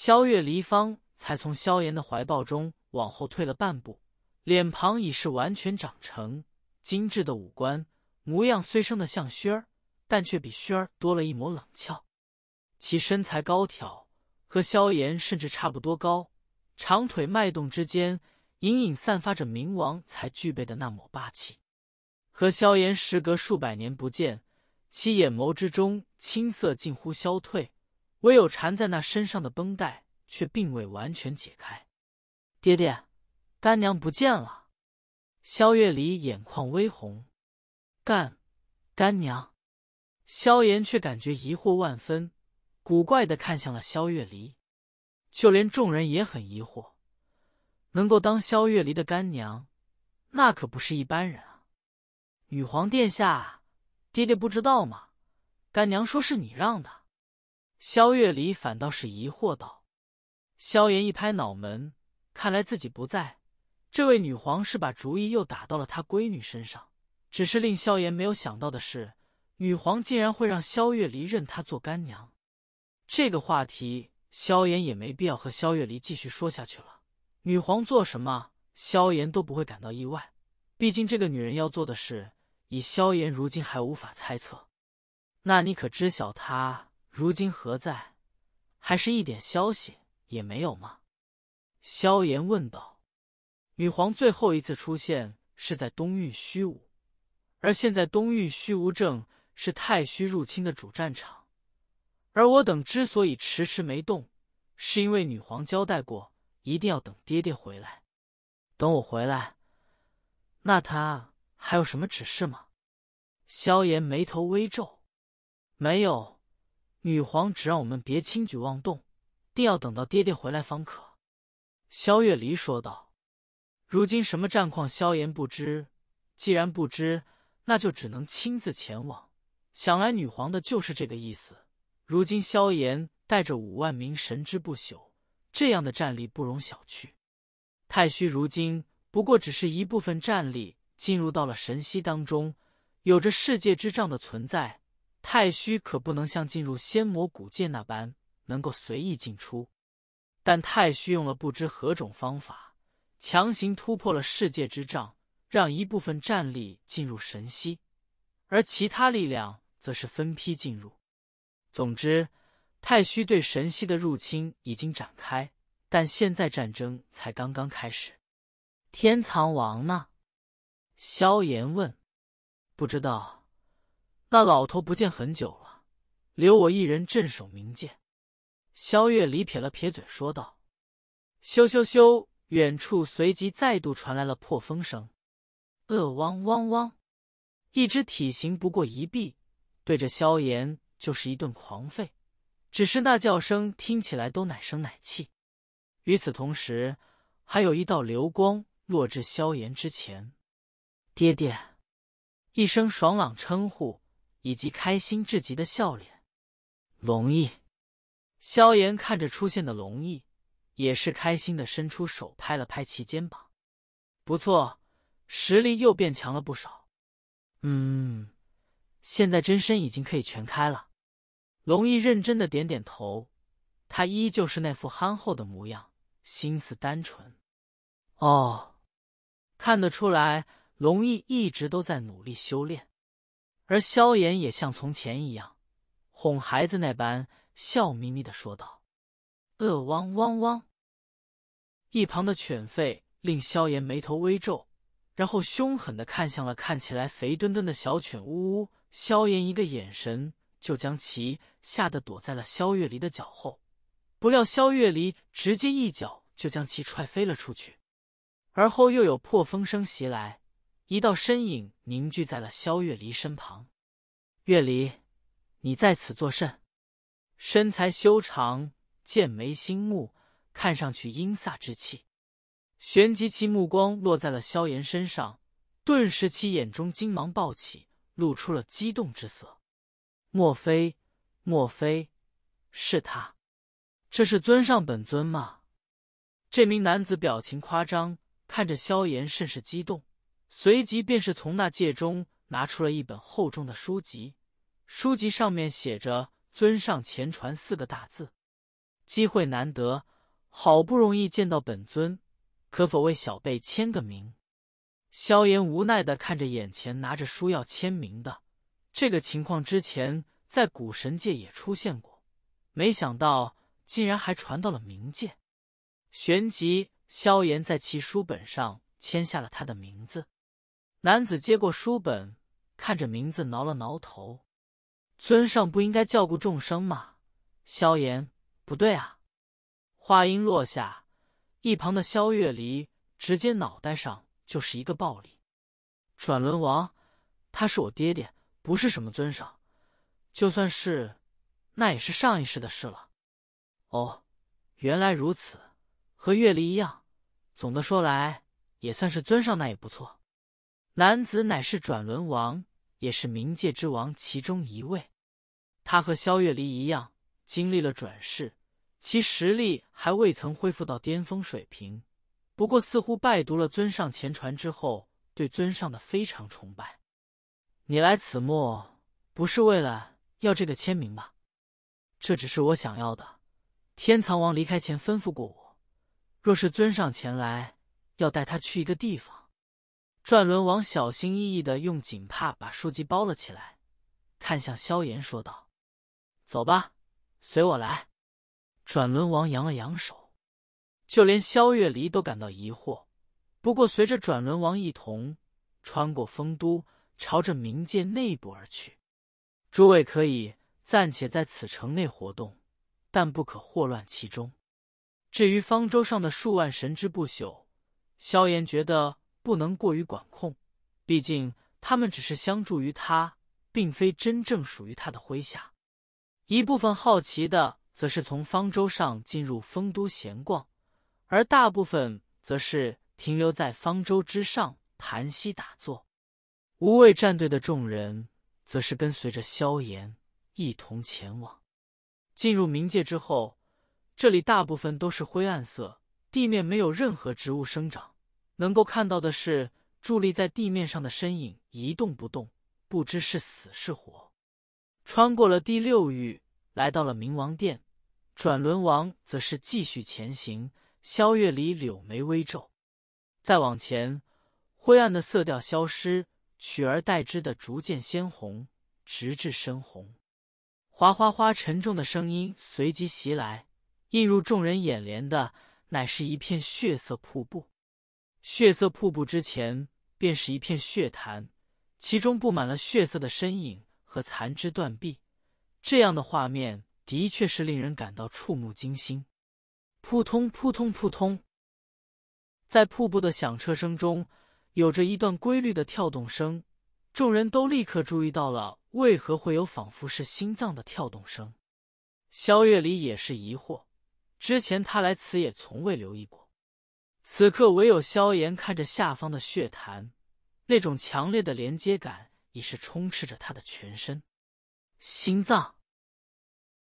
萧月离方才从萧炎的怀抱中往后退了半步，脸庞已是完全长成精致的五官，模样虽生得像薰儿，但却比薰儿多了一抹冷峭。其身材高挑，和萧炎甚至差不多高，长腿迈动之间，隐隐散发着冥王才具备的那抹霸气。和萧炎时隔数百年不见，其眼眸之中青色近乎消退。唯有缠在那身上的绷带却并未完全解开。爹爹，干娘不见了。萧月离眼眶微红，干，干娘。萧炎却感觉疑惑万分，古怪的看向了萧月离。就连众人也很疑惑，能够当萧月离的干娘，那可不是一般人啊！女皇殿下，爹爹不知道吗？干娘说是你让的。萧月离反倒是疑惑道：“萧炎一拍脑门，看来自己不在，这位女皇是把主意又打到了她闺女身上。只是令萧炎没有想到的是，女皇竟然会让萧月离认她做干娘。这个话题，萧炎也没必要和萧月离继续说下去了。女皇做什么，萧炎都不会感到意外，毕竟这个女人要做的事，以萧炎如今还无法猜测。那你可知晓她？”如今何在？还是一点消息也没有吗？萧炎问道。女皇最后一次出现是在东域虚无，而现在东域虚无正是太虚入侵的主战场，而我等之所以迟迟没动，是因为女皇交代过，一定要等爹爹回来。等我回来，那他还有什么指示吗？萧炎眉头微皱。没有。女皇只让我们别轻举妄动，定要等到爹爹回来方可。”萧月离说道，“如今什么战况，萧炎不知。既然不知，那就只能亲自前往。想来女皇的就是这个意思。如今萧炎带着五万名神之不朽，这样的战力不容小觑。太虚如今不过只是一部分战力进入到了神息当中，有着世界之障的存在。”太虚可不能像进入仙魔古界那般能够随意进出，但太虚用了不知何种方法，强行突破了世界之障，让一部分战力进入神息，而其他力量则是分批进入。总之，太虚对神息的入侵已经展开，但现在战争才刚刚开始。天藏王呢？萧炎问。不知道。那老头不见很久了，留我一人镇守冥界。萧月离撇了撇嘴，说道：“咻咻咻！”远处随即再度传来了破风声，汪汪汪！一只体型不过一臂，对着萧炎就是一顿狂吠。只是那叫声听起来都奶声奶气。与此同时，还有一道流光落至萧炎之前。“爹爹！”一声爽朗称呼。以及开心至极的笑脸，龙毅，萧炎看着出现的龙毅，也是开心的伸出手拍了拍其肩膀。不错，实力又变强了不少。嗯，现在真身已经可以全开了。龙毅认真的点点头，他依旧是那副憨厚的模样，心思单纯。哦，看得出来，龙毅一直都在努力修炼。而萧炎也像从前一样，哄孩子那般笑眯眯的说道：“呃，汪汪汪。”一旁的犬吠令萧炎眉头微皱，然后凶狠的看向了看起来肥墩墩的小犬。呜呜！萧炎一个眼神就将其吓得躲在了萧月离的脚后，不料萧月离直接一脚就将其踹飞了出去，而后又有破风声袭来。一道身影凝聚在了萧月离身旁，月离，你在此作甚？身材修长，剑眉星目，看上去阴飒之气。旋即其目光落在了萧炎身上，顿时其眼中金芒暴起，露出了激动之色。莫非，莫非，是他？这是尊上本尊吗？这名男子表情夸张，看着萧炎甚是激动。随即便是从那戒中拿出了一本厚重的书籍，书籍上面写着“尊上前传”四个大字。机会难得，好不容易见到本尊，可否为小辈签个名？萧炎无奈的看着眼前拿着书要签名的，这个情况之前在古神界也出现过，没想到竟然还传到了冥界。旋即，萧炎在其书本上签下了他的名字。男子接过书本，看着名字，挠了挠头：“尊上不应该教顾众生吗？”萧炎，不对啊！话音落下，一旁的萧月离直接脑袋上就是一个暴力。转轮王，他是我爹爹，不是什么尊上。就算是，那也是上一世的事了。哦，原来如此，和月离一样。总的说来，也算是尊上，那也不错。男子乃是转轮王，也是冥界之王其中一位。他和萧月离一样，经历了转世，其实力还未曾恢复到巅峰水平。不过，似乎拜读了尊上前传之后，对尊上的非常崇拜。你来此墓，不是为了要这个签名吧？这只是我想要的。天藏王离开前吩咐过我，若是尊上前来，要带他去一个地方。转轮王小心翼翼的用锦帕把书籍包了起来，看向萧炎说道：“走吧，随我来。”转轮王扬了扬手，就连萧月离都感到疑惑。不过，随着转轮王一同穿过丰都，朝着冥界内部而去。诸位可以暂且在此城内活动，但不可祸乱其中。至于方舟上的数万神之不朽，萧炎觉得。不能过于管控，毕竟他们只是相助于他，并非真正属于他的麾下。一部分好奇的则是从方舟上进入丰都闲逛，而大部分则是停留在方舟之上盘膝打坐。无畏战队的众人则是跟随着萧炎一同前往。进入冥界之后，这里大部分都是灰暗色，地面没有任何植物生长。能够看到的是，伫立在地面上的身影一动不动，不知是死是活。穿过了第六域，来到了冥王殿，转轮王则是继续前行。萧月离柳眉微皱。再往前，灰暗的色调消失，取而代之的逐渐鲜红，直至深红。哗哗哗，沉重的声音随即袭来，映入众人眼帘的乃是一片血色瀑布。血色瀑布之前，便是一片血潭，其中布满了血色的身影和残肢断臂，这样的画面的确是令人感到触目惊心。扑通扑通扑通，在瀑布的响彻声中，有着一段规律的跳动声，众人都立刻注意到了为何会有仿佛是心脏的跳动声。萧月离也是疑惑，之前他来此也从未留意过。此刻唯有萧炎看着下方的血潭，那种强烈的连接感已是充斥着他的全身，心脏。